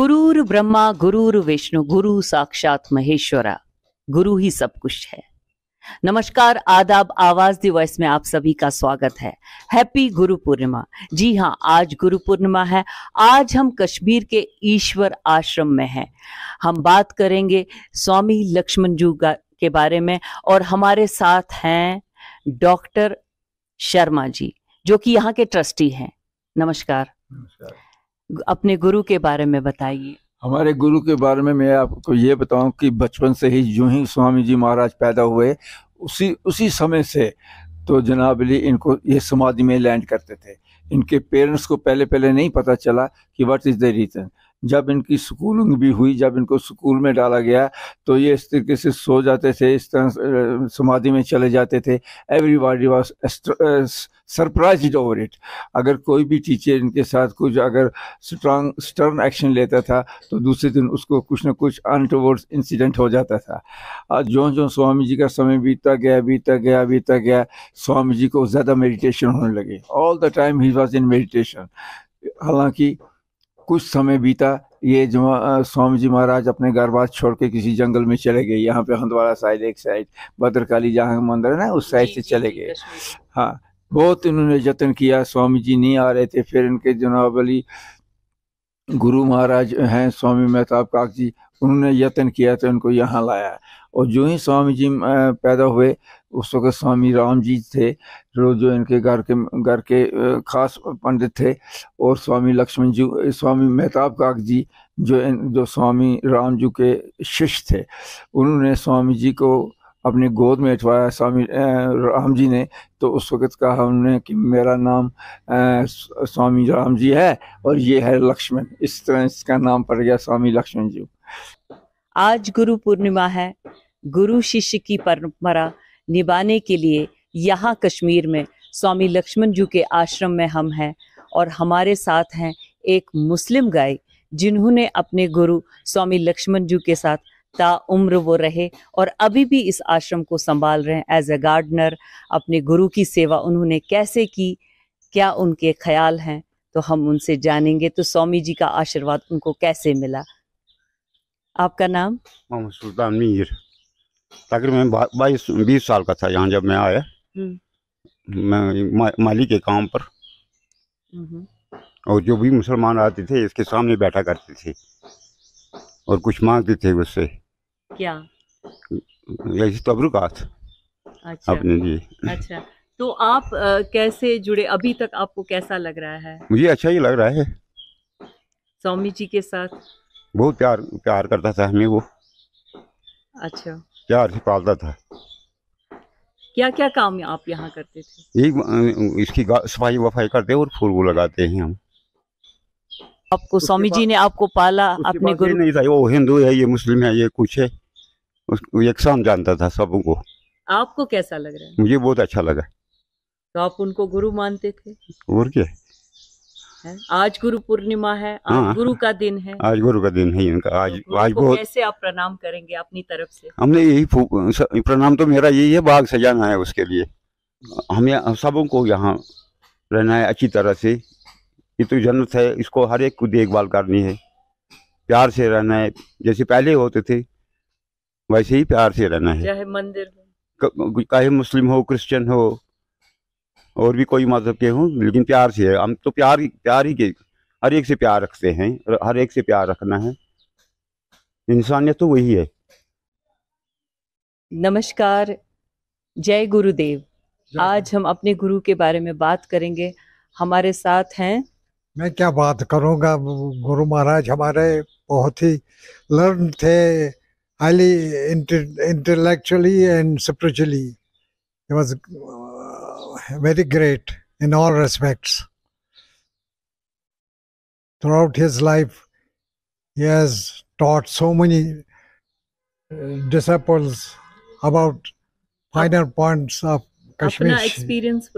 गुरुर ब्रह्मा गुरुर विष्णु गुरु साक्षात महेश्वरा गुरु ही सब कुछ है नमस्कार आदाब आवाज दिवस में आप सभी का स्वागत है हैप्पी गुरु पूर्णिमा जी हाँ आज गुरु पूर्णिमा है आज हम कश्मीर के ईश्वर आश्रम में हैं हम बात करेंगे स्वामी लक्ष्मण जू के बारे में और हमारे साथ हैं डॉक्टर शर्मा जी जो कि यहाँ के ट्रस्टी हैं नमस्कार, नमस्कार। अपने गुरु के बारे में बताइए हमारे गुरु के बारे में मैं आपको ये बताऊं कि बचपन से ही जो ही स्वामी जी महाराज पैदा हुए उसी उसी समय से तो जनाब अली इनको ये समाधि में लैंड करते थे इनके पेरेंट्स को पहले पहले नहीं पता चला कि वट इज़ द रीज़न जब इनकी स्कूलिंग भी हुई जब इनको स्कूल में डाला गया तो ये इस तरीके से सो जाते थे इस तरह समाधि में चले जाते थे everybody was surprise over it अगर कोई भी टीचर इनके साथ कुछ अगर स्ट्रांग स्टर्न एक्शन लेता था तो दूसरे दिन उसको कुछ ना कुछ अनटवर्ड इंसिडेंट हो जाता था और जो जो स्वामी जी का समय बीतता गया बीतता गया बीतता गया स्वामी जी को ज़्यादा मेडिटेशन होने लगे ऑल द टाइम ही वॉज इन मेडिटेशन हालांकि कुछ समय बीता ये स्वामी जी महाराज अपने घर बार छोड़ के किसी जंगल में चले गए यहाँ पे हंदवाड़ा साइड एक साइड भद्रकाली जहाँ मंदिर है ना उस साइड से चले गए हाँ बहुत इन्होंने जतन किया स्वामी जी नहीं आ रहे थे फिर इनके जनाब अली गुरु महाराज हैं स्वामी मेहताब काक जी उन्होंने यत्न किया तो इनको यहाँ लाया और जो ही स्वामी जी पैदा हुए उस वक्त स्वामी राम जी थे जो जो इनके घर के घर के खास पंडित थे और स्वामी लक्ष्मण जी स्वामी मेहताब काक जी जो इन जो स्वामी राम जी के शिष्य थे उन्होंने स्वामी जी को अपनी गोद में अठवाया स्वामी राम जी ने तो उस वक़्त कहा हमने कि मेरा नाम स्वामी राम जी है और ये है लक्ष्मण इस तरह इसका नाम पड़ गया स्वामी लक्ष्मण जी आज गुरु पूर्णिमा है गुरु शिष्य की परंपरा निभाने के लिए यहाँ कश्मीर में स्वामी लक्ष्मण जी के आश्रम में हम हैं और हमारे साथ हैं एक मुस्लिम गाय जिन्होंने अपने गुरु स्वामी लक्ष्मण जी के साथ उम्र वो रहे और अभी भी इस आश्रम को संभाल रहे हैं एज ए गार्डनर अपने गुरु की सेवा उन्होंने कैसे की क्या उनके ख्याल हैं तो हम उनसे जानेंगे तो स्वामी जी का आशीर्वाद उनको कैसे मिला आपका नाम मोहम्मद सुल्तान मीर तकरीबन बाईस बीस साल का था यहाँ जब मैं आया हम्म। मैं मा, माली के काम पर हम्म। और जो भी मुसलमान आते थे इसके सामने बैठा करते थे और कुछ मांगते थे उससे क्या तबरुकात तो अच्छा अपने लिए अच्छा तो आप आ, कैसे जुड़े अभी तक आपको कैसा लग रहा है मुझे अच्छा ही लग रहा है स्वामी जी के साथ बहुत प्यार प्यार करता था हमें वो अच्छा प्यार से पालता था क्या क्या काम आप यहाँ करते थे एक इसकी सफाई वफाई करते और फूल वो लगाते हैं हम आपको स्वामी जी ने आपको पाला अपने गुरु नहीं था वो हिंदू है ये मुस्लिम है ये कुछ है उसको जानता था सबको आपको कैसा लग रहा है मुझे बहुत अच्छा लगा तो आप उनको गुरु मानते थे और क्या है आज गुरु पूर्णिमा है आज हाँ। गुरु का दिन है आज गुरु का दिन है इनका आज तो आज बहुत कैसे आप प्रणाम करेंगे अपनी तरफ से हमने यही प्रणाम तो मेरा यही है बाग सजाना है उसके लिए हम सबों को यहाँ रहना है अच्छी तरह से ये तो जन्नत है इसको हर एक को देखभाल करनी है प्यार से रहना है जैसे पहले होते थे वैसे ही प्यार से रहना है चाहे मंदिर चाहे मुस्लिम हो क्रिश्चियन हो और भी कोई मजहब के हों लेकिन प्यार से है हम तो प्यार प्यार ही के हर एक से प्यार रखते हैं हर एक से प्यार रखना है इंसानियत तो वही है नमस्कार जय गुरुदेव आज हम अपने गुरु के बारे में बात करेंगे हमारे साथ हैं मैं क्या बात करूंगा गुरु महाराज हमारे बहुत ही लर्न थे highly inter- intellectually and spiritually. He was uh, very great in all respects. Throughout his life, he has taught so many uh, disciples about finer points of Kashmir. experience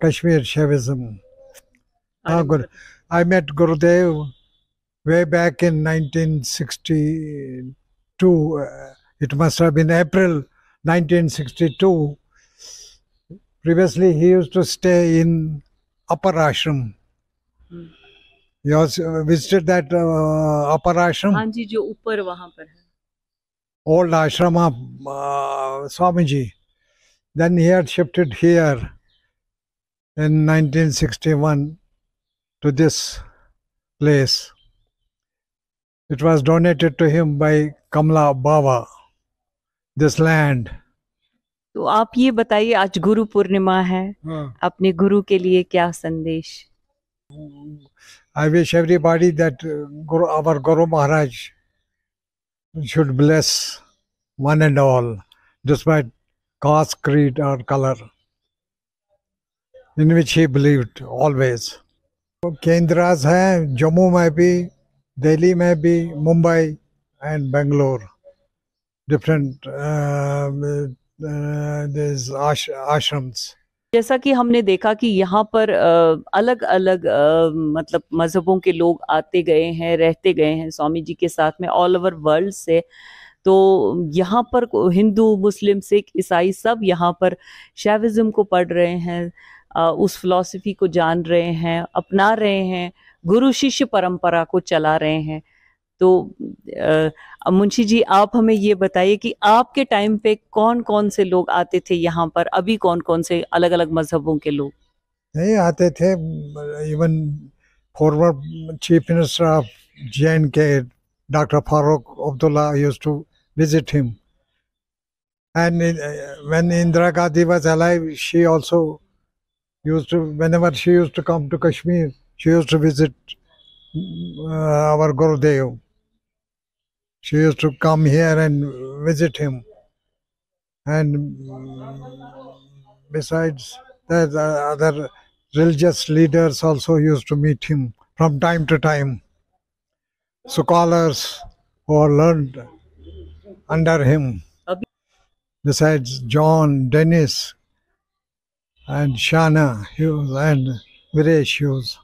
Kashmir Shaivism. Ah, good. I met Gurudev way back in 1960 uh, it must have been April 1962. Previously, he used to stay in Upper Ashram. Hmm. You also visited that uh, Upper Ashram? हाँ जी जो ऊपर वहाँ Old ashram of uh, Swamiji. Then he had shifted here in 1961 to this place. It was donated to him by Kamla Baba, this land. तो आप ये बताइए आज गुरु पूर्णिमा है हाँ. अपने गुरु के लिए क्या संदेश I wish everybody that Guru, our Guru Maharaj should bless one and all, despite caste, creed, or color, in which he believed always. केंद्रास हैं जम्मू में भी दिल्ली में भी मुंबई एंड बेंगलोर डिफरेंट आश्रम्स जैसा कि हमने देखा कि यहाँ पर uh, अलग अलग uh, मतलब मज़हबों के लोग आते गए हैं रहते गए हैं स्वामी जी के साथ में ऑल ओवर वर्ल्ड से तो यहाँ पर हिंदू मुस्लिम सिख ईसाई सब यहाँ पर शैविज्म को पढ़ रहे हैं uh, उस फिलॉसफी को जान रहे हैं अपना रहे हैं गुरु शिष्य परंपरा को चला रहे हैं तो मुंशी जी आप हमें ये बताइए कि आपके टाइम पे कौन कौन से लोग आते थे यहाँ पर अभी कौन कौन से अलग अलग मजहबों के लोग नहीं आते थे even forward chief minister of J and K doctor Farooq Abdullah him and when Indira Gandhi was alive she also use to whenever she use to come to Kashmir She used to visit uh, our Gurudev. She used to come here and visit him. And besides that, uh, other religious leaders also used to meet him from time to time. Scholars who learned under him. Besides John, Dennis, and Shana Hughes and Viresh Hughes.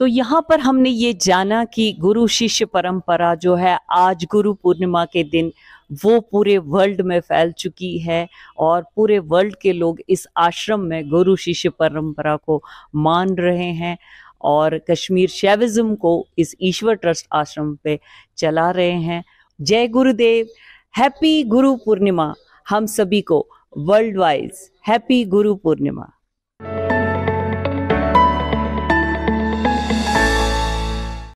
तो यहाँ पर हमने ये जाना कि गुरु शिष्य परंपरा जो है आज गुरु पूर्णिमा के दिन वो पूरे वर्ल्ड में फैल चुकी है और पूरे वर्ल्ड के लोग इस आश्रम में गुरु शिष्य परंपरा को मान रहे हैं और कश्मीर शैविज्म को इस ईश्वर ट्रस्ट आश्रम पे चला रहे हैं जय गुरुदेव हैप्पी गुरु पूर्णिमा हम सभी को वर्ल्ड वाइज हैप्पी गुरु पूर्णिमा